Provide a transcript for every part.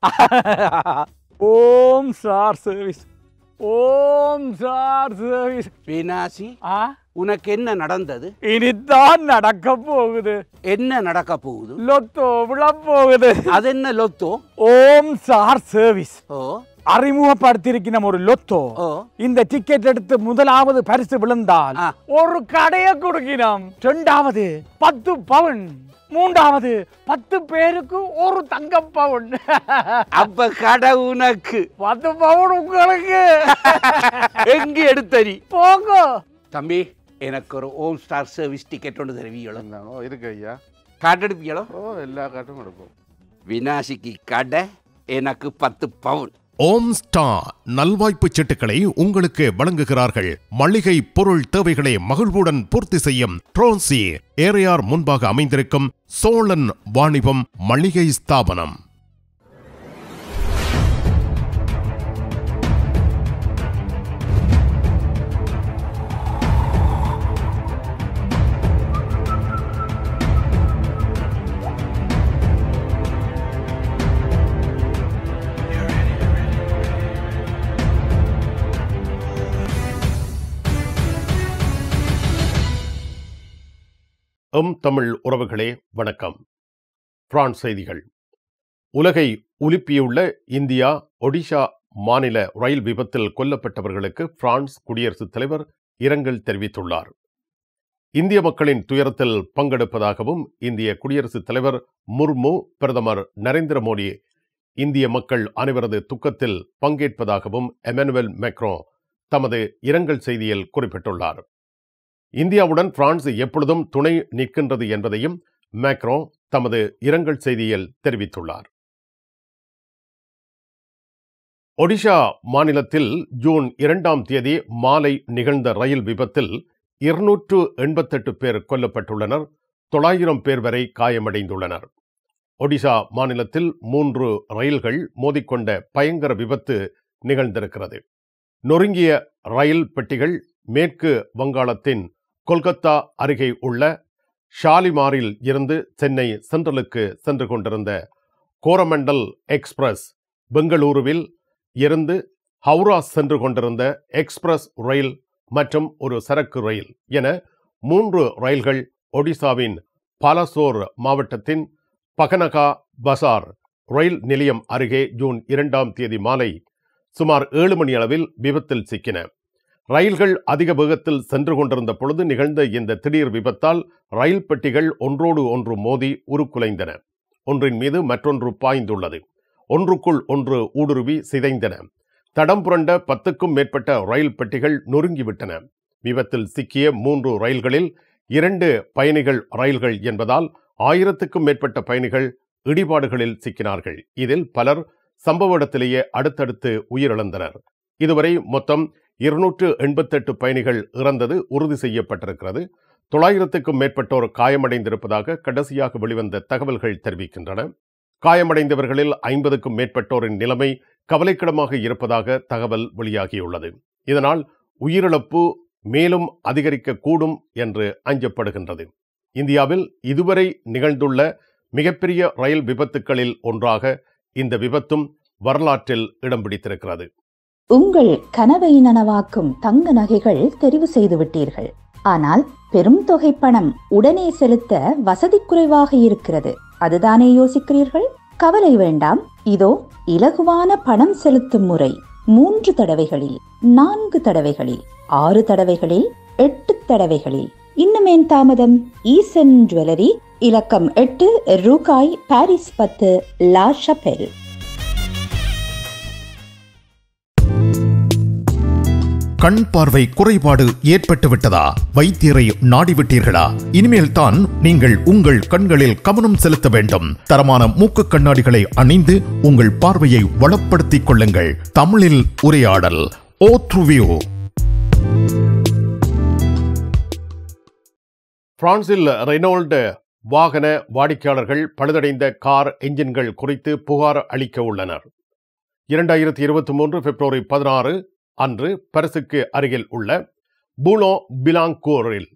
ஓம் sir service Om sir service வினாசி ஆ உனக்கு என்ன நடந்தது இனிதான் நடக்க போகுது என்ன நடக்க போகுது லொத்தோ விழ போகுது அது என்ன லொத்தோ ஓம் சார் சர்வீஸ் ஓ அறிமுகப்படுத்தியிருக்கிற ஒரு லொத்தோ இந்த டிக்கெட் எடுத்து முதலாவது பரிசு விழுந்தால் ஒரு கடையை கொடுக்கிறோம் இரண்டாவது பத்து பவுன் மூன்றாவது பத்து பேருக்கு ஒரு தங்க பவுன் அப்ப கடை உனக்கு பத்து பவுன் உங்களுக்கு எங்க எடுத்தரி போங்க தம்பி எனக்கு ஒரு ஹோம் ஸ்டார் சர்வீஸ் டிக்கெட் ஒன்று தருவீங்களோ இருக்கு ஐயா காட்டு எடுப்பீங்களோ எல்லா காட்டும் எடுப்போம் வினாசிக்கு கடை எனக்கு பத்து பவுன் ஓம் ஸ்டா நல்வாய்ப்பு சீட்டுகளை உங்களுக்கு வழங்குகிறார்கள் மளிகை பொருள் தேவைகளை மகிழ்வுடன் பூர்த்தி செய்யும் ட்ரோன்சி ஏரியார் முன்பாக அமைந்திருக்கும் சோழன் வாணிபம் மளிகை ஸ்தாபனம் எம் தமிழ் உறவுகளே வணக்கம் பிரான்ஸ் செய்திகள் உலகை உலுப்பியுள்ள இந்தியா ஒடிஷா மாநில ரயில் விபத்தில் கொல்லப்பட்டவர்களுக்கு பிரான்ஸ் குடியரசுத் தலைவர் இரங்கல் தெரிவித்துள்ளார் இந்திய மக்களின் துயரத்தில் பங்கெடுப்பதாகவும் இந்திய குடியரசுத் தலைவர் முர்மு பிரதமர் நரேந்திர மோடி இந்திய மக்கள் அனைவரது துக்கத்தில் பங்கேற்பதாகவும் எமனுவல் மெக்ரோ தமது இரங்கல் செய்தியில் குறிப்பிட்டுள்ளார் இந்தியாவுடன் பிரான்ஸ் எப்பொழுதும் துணை நிற்கின்றது என்பதையும் மேக்ரோ தமது இரங்கல் செய்தியில் தெரிவித்துள்ளார் ஒடிஷா மாநிலத்தில் ஜூன் இரண்டாம் தேதி மாலை நிகழ்ந்த ரயில் விபத்தில் இருநூற்று எண்பத்தெட்டு பேர் கொல்லப்பட்டுள்ளனர் தொள்ளாயிரம் பேர் வரை காயமடைந்துள்ளனர் ஒடிஷா மாநிலத்தில் மூன்று ரயில்கள் மோதிக்கொண்ட பயங்கர விபத்து நிகழ்ந்திருக்கிறது நொறுங்கிய ரயில் பெட்டிகள் மேற்கு வங்காளத்தின் கொல்கத்தா அருகே உள்ள ஷாலிமாரில் இருந்து சென்னை சென்ட்ரலுக்கு சென்று கொண்டிருந்த கோரமண்டல் எக்ஸ்பிரஸ் பெங்களூருவில் இருந்து ஹவுரா சென்று கொண்டிருந்த எக்ஸ்பிரஸ் ரயில் மற்றும் ஒரு சரக்கு ரயில் என மூன்று ரயில்கள் ஒடிசாவின் பாலசோர் மாவட்டத்தின் பகனகா பசார் ரயில் நிலையம் அருகே ஜூன் இரண்டாம் தேதி மாலை சுமார் ஏழு மணி அளவில் விபத்தில் சிக்கின ரயில்கள் அதிக வேகத்தில் சென்று கொண்டிருந்த பொழுது நிகழ்ந்த இந்த திடீர் விபத்தால் ரயில் பெட்டிகள் ஒன்றோடு ஒன்று மோதி உருக்குலைந்தன ஒன்றின் மீது மற்றொன்று பாய்ந்துள்ளது ஒன்றுக்குள் ஒன்று ஊடுருவி சிதைந்தன தடம் புரண்ட பத்துக்கும் மேற்பட்ட ரயில் பெட்டிகள் நொறுங்கிவிட்டன விபத்தில் சிக்கிய மூன்று ரயில்களில் இரண்டு பயணிகள் ரயில்கள் என்பதால் ஆயிரத்துக்கும் மேற்பட்ட பயணிகள் இடிபாடுகளில் சிக்கினார்கள் இதில் பலர் சம்பவ இடத்திலேயே அடுத்தடுத்து உயிரிழந்தனர் இதுவரை மொத்தம் இருநூற்று எண்பத்தெட்டு பயணிகள் இறந்தது உறுதி செய்யப்பட்டிருக்கிறது தொள்ளாயிரத்துக்கும் மேற்பட்டோர் காயமடைந்திருப்பதாக கடைசியாக வெளிவந்த தகவல்கள் தெரிவிக்கின்றன காயமடைந்தவர்களில் ஐம்பதுக்கும் மேற்பட்டோரின் நிலைமை கவலைக்கிடமாக இருப்பதாக தகவல் வெளியாகியுள்ளது இதனால் உயிரிழப்பு மேலும் அதிகரிக்கக்கூடும் என்று அஞ்சப்படுகின்றது இந்தியாவில் இதுவரை நிகழ்ந்துள்ள மிகப்பெரிய ரயில் விபத்துக்களில் ஒன்றாக இந்த விபத்தும் வரலாற்றில் இடம் பிடித்திருக்கிறது உங்கள் கனவை நனவாக்கும் தங்க நகைகள் தெரிவு செய்து விட்டீர்கள் ஆனால் பெரும் தொகை பணம் உடனே செலுத்த வசதி குறைவாக இருக்கிறது அதுதானே யோசிக்கிறீர்கள் கவலை வேண்டாம் இதோ இலகுவான பணம் செலுத்தும் முறை மூன்று தடவைகளில் நான்கு தடவைகளில் ஆறு தடவைகளில் எட்டு தடவைகளில் இன்னுமேன் தாமதம் ஈசன் ஜுவல்லரி இலக்கம் எட்டு ரூகாய் பாரிஸ் பத்து லா ஷபெல் கண் பார்வை குறைபாடு ஏற்பட்டுவிட்டதா வைத்தியரை நாடிவிட்டீர்களா இனிமேல் தான் நீங்கள் உங்கள் கண்களில் கவனம் செலுத்த வேண்டும் தரமான மூக்கு கண்ணாடிகளை அணிந்து உங்கள் பார்வையை வளப்படுத்திக் கொள்ளுங்கள் தமிழில் உரையாடல் ஓ பிரான்சில் ரெனோல்டு வாகன வாடிக்கையாளர்கள் பழுதடைந்த கார் என்ஜின்கள் குறித்து புகார் அளிக்க உள்ளனர் இரண்டாயிரத்தி இருபத்தி மூன்று பிப்ரவரி பதினாறு அன்று பரிசுக்கு அருகில் உள்ள பூலோ பிலாங்கூரில்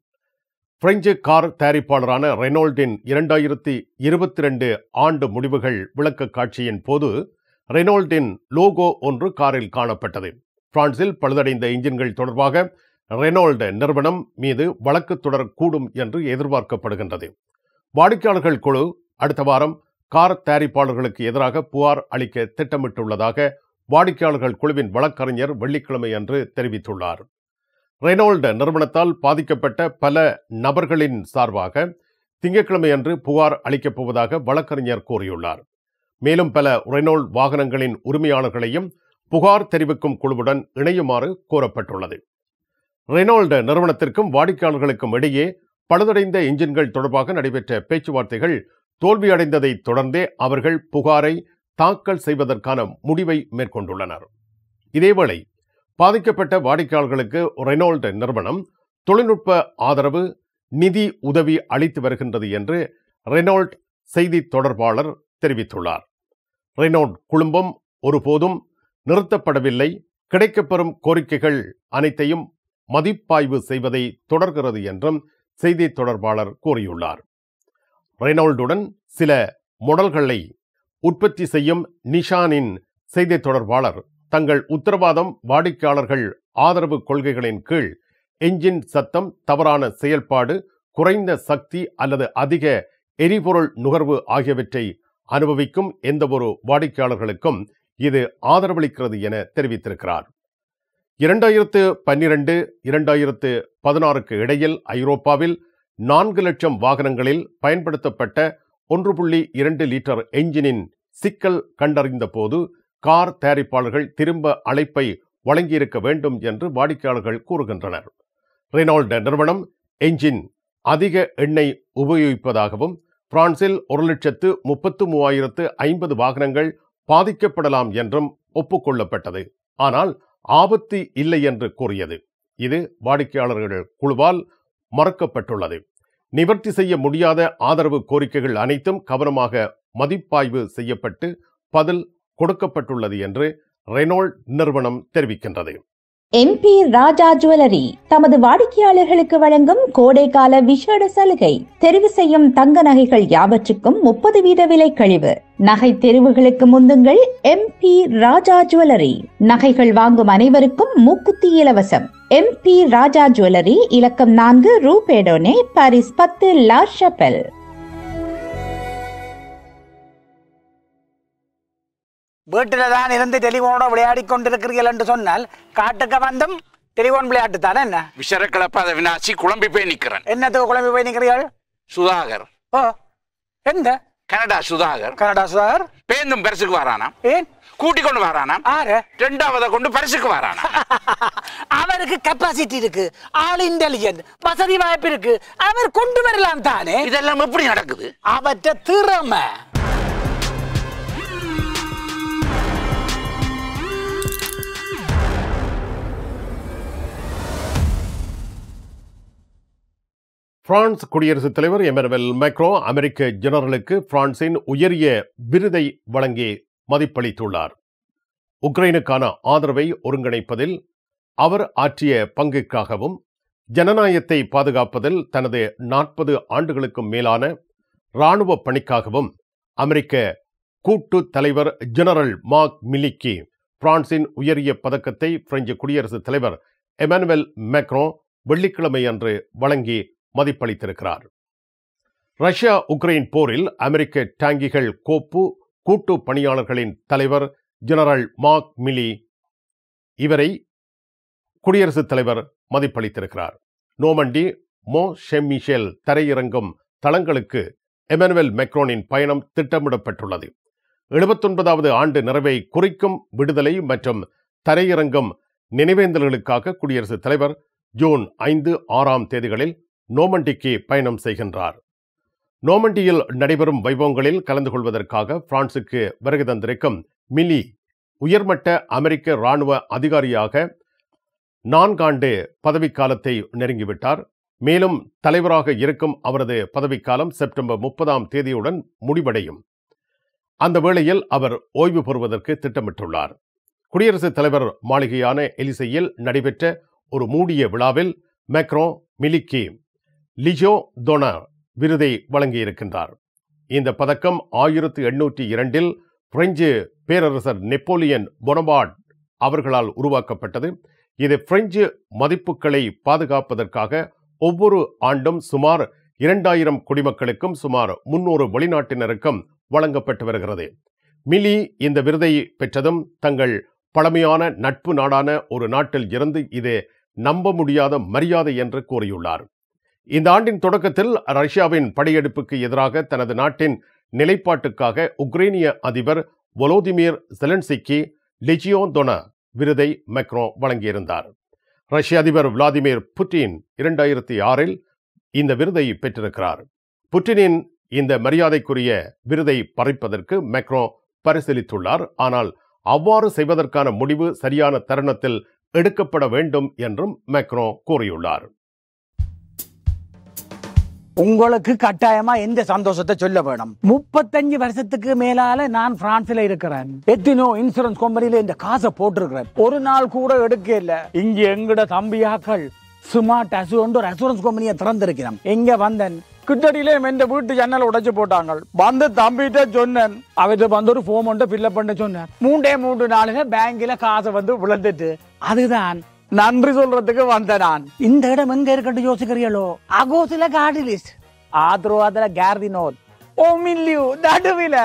பிரெஞ்சு கார் தயாரிப்பாளரான ரெனோல்டின் இரண்டாயிரத்தி இருபத்தி ரெண்டு ஆண்டு முடிவுகள் விளக்க காட்சியின் போது ரெனோல்டின் லோகோ ஒன்று காரில் காணப்பட்டது பிரான்சில் பழுதடைந்த இன்ஜின்கள் தொடர்பாக ரெனோல்டு நிறுவனம் மீது வழக்கு தொடரக்கூடும் என்று எதிர்பார்க்கப்படுகின்றது வாடிக்கையாளர்கள் குழு அடுத்த வாரம் கார் தயாரிப்பாளர்களுக்கு எதிராக புகார் அளிக்க திட்டமிட்டுள்ளதாக வாடிக்கையாளர்கள் குழுவின் வழக்கறிஞர் வெள்ளிக்கிழமை அன்று தெரிவித்துள்ளார் ரெனால்டு நிறுவனத்தால் பாதிக்கப்பட்ட பல நபர்களின் சார்பாக திங்கட்கிழமை அன்று புகார் அளிக்கப் போவதாக வழக்கறிஞர் கூறியுள்ளார் மேலும் பல ரெனோல்ட் வாகனங்களின் உரிமையாளர்களையும் புகார் தெரிவிக்கும் குழுவுடன் இணையுமாறு கோரப்பட்டுள்ளது ரெனால்டு நிறுவனத்திற்கும் வாடிக்கையாளர்களுக்கும் இடையே பழுதடைந்த எஞ்சின்கள் தொடர்பாக நடைபெற்ற பேச்சுவார்த்தைகள் தோல்வியடைந்ததை தொடர்ந்தே அவர்கள் புகாரை தாக்கல் செய்வதற்கான முடிவை மேற்கொண்டுள்ளனர் இதேவேளை பாதிக்கப்பட்ட வாடிக்கையாளர்களுக்கு ரெனால்ட் நிறுவனம் தொழில்நுட்ப ஆதரவு நிதி உதவி அளித்து வருகின்றது என்று ரெனால்ட் செய்தி தொடர்பாளர் தெரிவித்துள்ளார் ரெனால்ட் குழும்பம் ஒருபோதும் நிறுத்தப்படவில்லை கிடைக்கப்பெறும் கோரிக்கைகள் அனைத்தையும் மதிப்பாய்வு செய்வதை தொடர்கிறது என்றும் செய்தி தொடர்பாளர் கூறியுள்ளார் ரெனால்டுடன் சில மொடல்களை உற்பத்தி செய்யும் நிஷானின் செய்தி தொடர்பாளர் தங்கள் உத்தரவாதம் வாடிக்கையாளர்கள் ஆதரவு கொள்கைகளின் கீழ் என்ஜின் சத்தம் தவறான செயல்பாடு குறைந்த சக்தி அல்லது அதிக எரிபொருள் நுகர்வு ஆகியவற்றை அனுபவிக்கும் எந்தவொரு வாடிக்கையாளர்களுக்கும் இது ஆதரவளிக்கிறது என தெரிவித்திருக்கிறார் இரண்டாயிரத்து பன்னிரண்டு இரண்டாயிரத்து பதினாறுக்கு இடையில் ஐரோப்பாவில் நான்கு லட்சம் வாகனங்களில் பயன்படுத்தப்பட்ட ஒன்று புள்ளி இரண்டு லிட்டர் என்ஜினின் சிக்கல் கண்டறிந்த போது கார் தயாரிப்பாளர்கள் திரும்ப அழைப்பை வழங்கியிருக்க வேண்டும் என்று வாடிக்கையாளர்கள் கூறுகின்றனர் ரெனால்ட் நிறுவனம் என்ஜின் அதிக எண்ணெய் உபயோகிப்பதாகவும் பிரான்சில் ஒரு லட்சத்து முப்பத்து மூவாயிரத்து ஐம்பது வாகனங்கள் பாதிக்கப்படலாம் என்றும் ஒப்புக்கொள்ளப்பட்டது ஆனால் ஆபத்து இல்லை என்று கூறியது இது வாடிக்கையாளர்கள் குழுவால் மறுக்கப்பட்டுள்ளது நிவர்த்தி செய்ய முடியாத ஆதரவு கோரிக்கைகள் அனைத்தும் கவனமாக மதிப்பாய்வு செய்யப்பட்டு பதில் கொடுக்கப்பட்டுள்ளது என்று ரெனால்ட் நிறுவனம் தெரிவிக்கின்றது எம்பி ராஜா ஜுவல்லரி தமது வாடிக்கையாளர்களுக்கு வழங்கும் கோடைக்கால விசேட சலுகை தெரிவு செய்யும் தங்க நகைகள் யாவற்றுக்கும் முப்பது வீத விலை கழிவு நகை தெரிவுகளுக்கு முந்துங்கள் எம்பி ராஜா ஜுவல்லரி நகைகள் வாங்கும் அனைவருக்கும் மூக்குத்தி இலவசம் எம்பி ராஜா ஜுவல்லரி இலக்கம் நான்கு ரூபேடோனே பாரிஸ் பத்து லார் ஷப்பல் வீட்டில் தான் இருந்து டெலிஃபோனோட விளையாடி கொண்டிருக்கிறீர்கள் என்று சொன்னால் காட்டுக்க வந்தும் டெலிஃபோன் விளையாட்டு தானே என்ன விஷர கிளப்பாத வினாசி குழம்பி போய் நிற்கிறேன் என்னத்துக்கு குழம்பி போய் நிற்கிறீர்கள் சுதாகர் ஓ எந்த கனடா சுதாகர் கனடா சுதாகர் பேந்தும் பரிசுக்கு வரானா ஏன் கூட்டி கொண்டு வரானா ஆறு ரெண்டாவதை கொண்டு பரிசுக்கு வரானா அவருக்கு கெப்பாசிட்டி இருக்கு ஆள் இன்டெலிஜென்ட் வசதி வாய்ப்பு இருக்கு அவர் கொண்டு வரலாம் தானே இதெல்லாம் எப்படி நடக்குது அவற்ற திறமை பிரான்ஸ் குடியரசுத் தலைவர் எமனுவல் மேக்ரோ அமெரிக்க ஜெனரலுக்கு பிரான்சின் உயரிய விருதை வழங்கி மதிப்பளித்துள்ளார் உக்ரைனுக்கான ஆதரவை ஒருங்கிணைப்பதில் அவர் ஆற்றிய பங்குக்காகவும் ஜனநாயகத்தை பாதுகாப்பதில் தனது நாற்பது ஆண்டுகளுக்கும் மேலான இராணுவ பணிக்காகவும் அமெரிக்க கூட்டு தலைவர் ஜெனரல் மார்க் மில்லிக்கு பிரான்சின் உயரிய பதக்கத்தை பிரெஞ்சு குடியரசுத் தலைவர் எமானுவல் மேக்ரோ வெள்ளிக்கிழமை அன்று வழங்கி மதிப்பளித்திருக்கிறார் ரஷ்யா உக்ரைன் போரில் அமெரிக்க டாங்கிகள் கோப்பு கூட்டு பணியாளர்களின் தலைவர் ஜெனரல் மார்க் மிலி இவரை குடியரசுத் தலைவர் மதிப்பளித்திருக்கிறார் நோமண்டி மோ ஷெமிஷேல் தரையிறங்கும் தளங்களுக்கு எமனுவேல் மெக்ரோனின் பயணம் திட்டமிடப்பட்டுள்ளது எழுபத்தொன்பதாவது ஆண்டு நிறைவை குறிக்கும் விடுதலை மற்றும் தரையிறங்கும் நினைவேந்தல்களுக்காக குடியரசுத் தலைவர் ஜூன் ஐந்து ஆறாம் தேதிகளில் நோமண்டிக்கு பயணம் செய்கின்றார் நோமண்டியில் நடைபெறும் வைபவங்களில் கலந்து கொள்வதற்காக பிரான்சுக்கு வருகை தந்திருக்கும் மிலி உயர்மட்ட அமெரிக்க இராணுவ அதிகாரியாக நான்காண்டு பதவிக்காலத்தை நெருங்கிவிட்டார் மேலும் தலைவராக இருக்கும் அவரது பதவிக்காலம் செப்டம்பர் முப்பதாம் தேதியுடன் முடிவடையும் அந்த வேளையில் அவர் ஓய்வு பெறுவதற்கு திட்டமிட்டுள்ளார் குடியரசுத் தலைவர் மாளிகையான எலிசையில் நடைபெற்ற ஒரு மூடிய விழாவில் மேக்ரோ மிலிக்கி லிஜோ தோனா விருதை வழங்கியிருக்கின்றார் இந்த பதக்கம் ஆயிரத்து எண்ணூற்றி இரண்டில் பிரெஞ்சு பேரரசர் நெப்போலியன் பொனபாட் அவர்களால் உருவாக்கப்பட்டது இது பிரெஞ்சு மதிப்புகளை பாதுகாப்பதற்காக ஒவ்வொரு ஆண்டும் சுமார் இரண்டாயிரம் குடிமக்களுக்கும் சுமார் முன்னூறு வெளிநாட்டினருக்கும் வழங்கப்பட்டு வருகிறது மிலி இந்த விருதை பெற்றதும் தங்கள் பழமையான நட்பு நாடான ஒரு நாட்டில் இருந்து இது நம்ப முடியாத மரியாதை என்று கூறியுள்ளார் இந்த ஆண்டின் தொடக்கத்தில் ரஷ்யாவின் படையெடுப்புக்கு எதிராக தனது நாட்டின் நிலைப்பாட்டுக்காக உக்ரைனிய அதிபர் வொலோதிமிர் செலன்சிக்கி லிஜியோந்தொன விருதை மெக்ரோ வழங்கியிருந்தார் ரஷ்ய அதிபர் விளாடிமிர் புட்டின் இரண்டாயிரத்தி ஆறில் இந்த விருதை பெற்றிருக்கிறார் புட்டினின் இந்த மரியாதைக்குரிய விருதை பறிப்பதற்கு மெக்ரோ பரிசீலித்துள்ளார் ஆனால் அவ்வாறு செய்வதற்கான முடிவு சரியான தருணத்தில் எடுக்கப்பட வேண்டும் என்றும் மெக்ரோ கூறியுள்ளார் உங்களுக்கு கட்டாயமா எந்த சந்தோஷத்தை சொல்ல வேணும் முப்பத்தஞ்சு வருஷத்துக்கு மேலால நான் பிரான்ஸ்ல இருக்கிறேன் எத்தினோ இன்சூரன்ஸ் கம்பெனில இந்த காசை போட்டிருக்கிறேன் ஒரு நாள் கூட எடுக்க இல்ல இங்க எங்கட தம்பியாக்கள் ஸ்மார்ட் அசுவன்ட்டு ஒரு அசூரன்ஸ் கம்பெனியை திறந்திருக்கிறோம் எங்க வந்தேன் கிட்டடியிலே எந்த வீட்டு ஜன்னல் உடைச்சு போட்டாங்க வந்து தம்பிகிட்ட சொன்னேன் அவர்கிட்ட வந்து ஒரு ஃபோம் ஒன்று ஃபில்லப் பண்ண சொன்னேன் மூண்டே மூன்று நாளுங்க பேங்க்ல காசை வந்து விழுந்துட்டு அதுதான் நன்றி சொல்றதுக்கு வந்த நான் இந்த இடம் எங்க இருக்கட்டும் யோசிக்கிறீங்களோ அகோசில கார்டிலிஸ்ட் ஆத்ரோவாதல கேர்தினோத் ஓ மில்லியூ நடுவில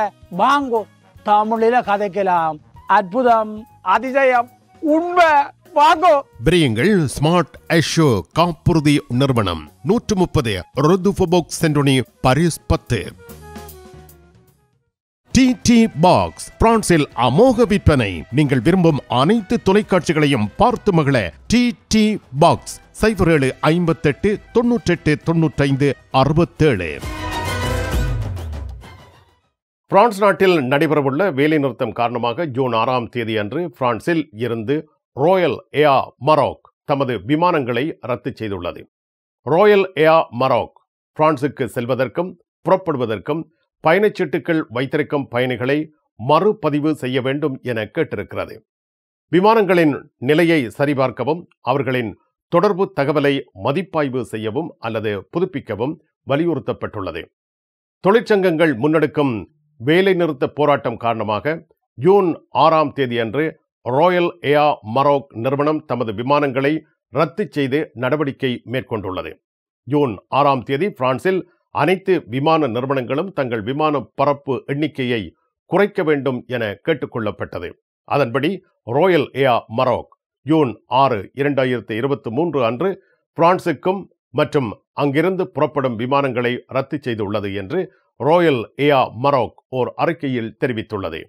வாங்கோ தமிழில கதைக்கலாம் அற்புதம் அதிசயம் உண்மை வாங்கோ பிரியுங்கள் ஸ்மார்ட் ஐஷோ காப்புறுதி நிறுவனம் நூற்று முப்பது ருதுபோக்ஸ் சென்டோனி பரிஸ் பத்து டிடி பாக்ஸ் பிரான்சில் அமோக விற்பனை நீங்கள் விரும்பும் அனைத்து தொலைக்காட்சிகளையும் பார்த்து மகிழ டி பாக்ஸ் சைபர் ஏழு ஐம்பத்தெட்டு தொண்ணூற்றி தொன்னூற்றைந்து அறுபத்தேழு பிரான்ஸ் நாட்டில் நடைபெறவுள்ள வேலைநிறுத்தம் காரணமாக ஜூன் ஆறாம் தேதி அன்று பிரான்சில் இருந்து ரோயல் ஏயா மரோக் தமது விமானங்களை ரத்து செய்துள்ளது ரோயல் ஏயா மரோக் பிரான்சுக்கு செல்வதற்கும் புறப்படுவதற்கும் பயணச்சீட்டுகள் வைத்திருக்கும் பயணிகளை மறுபதிவு செய்ய வேண்டும் என கேட்டிருக்கிறது விமானங்களின் நிலையை சரிபார்க்கவும் அவர்களின் தொடர்பு தகவலை மதிப்பாய்வு செய்யவும் அல்லது புதுப்பிக்கவும் வலியுறுத்தப்பட்டுள்ளது தொழிற்சங்கங்கள் முன்னெடுக்கும் வேலைநிறுத்த போராட்டம் காரணமாக ஜூன் ஆறாம் தேதியன்று ராயல் ஏயா மரோக் நிறுவனம் தமது விமானங்களை ரத்து செய்து நடவடிக்கை மேற்கொண்டுள்ளது ஜூன் ஆறாம் தேதி பிரான்சில் அனைத்து விமான நிறுவனங்களும் தங்கள் விமான பரப்பு எண்ணிக்கையை குறைக்க வேண்டும் என கேட்டுக்கொள்ளப்பட்டது அதன்படி ரோயல் ஏயா மரோக் ஜூன் ஆறு இரண்டாயிரத்தி இருபத்தி மூன்று அன்று பிரான்சுக்கும் மற்றும் அங்கிருந்து புறப்படும் விமானங்களை ரத்து செய்துள்ளது என்று ரோயல் ஏயா மரோக் ஓர் அறிக்கையில் தெரிவித்துள்ளது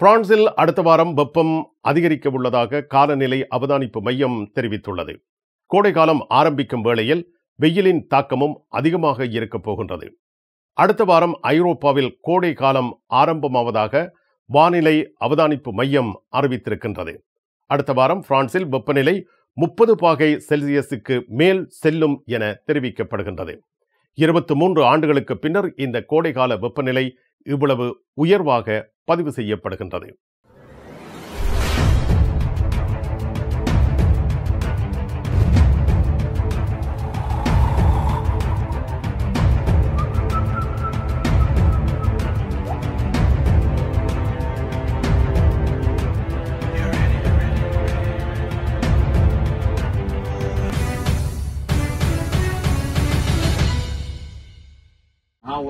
பிரான்சில் அடுத்த வாரம் வெப்பம் அதிகரிக்க உள்ளதாக காலநிலை அவதானிப்பு மையம் தெரிவித்துள்ளது கோடைகாலம் ஆரம்பிக்கும் வேளையில் வெயிலின் தாக்கமும் அதிகமாக இருக்கப் போகின்றது அடுத்த வாரம் ஐரோப்பாவில் கோடை காலம் ஆரம்பமாவதாக வானிலை அவதானிப்பு மையம் அறிவித்திருக்கின்றது அடுத்த வாரம் பிரான்சில் வெப்பநிலை முப்பது பாகை செல்சியஸுக்கு மேல் செல்லும் என தெரிவிக்கப்படுகின்றது இருபத்தி மூன்று ஆண்டுகளுக்கு பின்னர் இந்த கோடைகால வெப்பநிலை இவ்வளவு உயர்வாக பதிவு செய்யப்படுகின்றது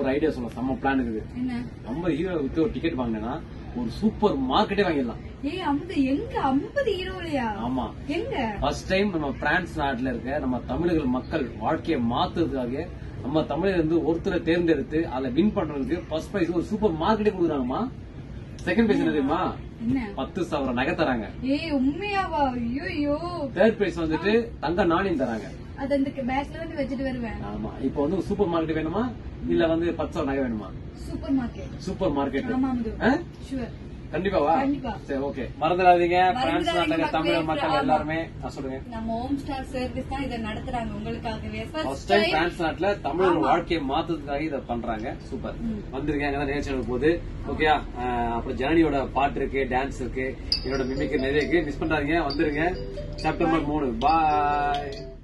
ஒரு ஐடியா சொல்ல செம்ம பிளான் இருக்குது நம்ம ஹீரோ வித்து ஒரு டிக்கெட் வாங்கினா ஒரு சூப்பர் மார்க்கெட்டே வாங்கிடலாம் ஏய் ஐம்பது எங்க அம்பது ஹீரோலையா ஆமா எங்க ஃபர்ஸ்ட் டைம் நம்ம பிரான்ஸ் நாட்டுல இருக்க நம்ம தமிழர்கள் மக்கள் வாழ்க்கையை மாத்துறதுக்காக நம்ம தமிழர் வந்து ஒருத்தரை தேர்ந்தெடுத்து அதை வின் பண்றதுக்கு ஃபர்ஸ்ட் பிரைஸ் ஒரு சூப்பர் மார்க்கெட்டே கொடுக்குறாங்கம்மா செகண்ட் பிரைஸ் தெரியுமா பத்து சவரம் நகை தராங்க ஏய் உண்மையாவா ஐயோ தேர்ட் பிரைஸ் வந்துட்டு தங்க நாணயம் தராங்க அது அந்த பேக்ல வந்து வச்சுட்டு வருவேன் ஆமா இப்போ வந்து சூப்பர் மார்க்கெட் வேணுமா இல்ல வந்து பச்சை நகை வேணுமா சூப்பர் மார்க்கெட் சூப்பர் மார்க்கெட் ஆமா ஷூர் கண்டிப்பாவா சரி ஓகே மறந்துடாதீங்க பிரான்ஸ் நாட்டக தமிழ் மக்கள் எல்லாருமே நான் சொல்லுங்க நம்ம ஹோம் ஸ்டார் சர்வீஸ் தான் இதை நடத்துறாங்க உங்களுக்காகவே ஃபர்ஸ்ட் டைம் பிரான்ஸ் நாட்டுல தமிழோட வாழ்க்கையை மாத்ததுக்காக இதை பண்றாங்க சூப்பர் வந்திருக்காங்க அங்கதான் நிகழ்ச்சி போகுது ஓகே அப்புறம் ஜானியோட பாட்டு இருக்கு டான்ஸ் இருக்கு என்னோட மிமிக்கு நிறைய இருக்கு மிஸ் பண்றாதீங்க வந்துருங்க செப்டம்பர் மூணு பாய்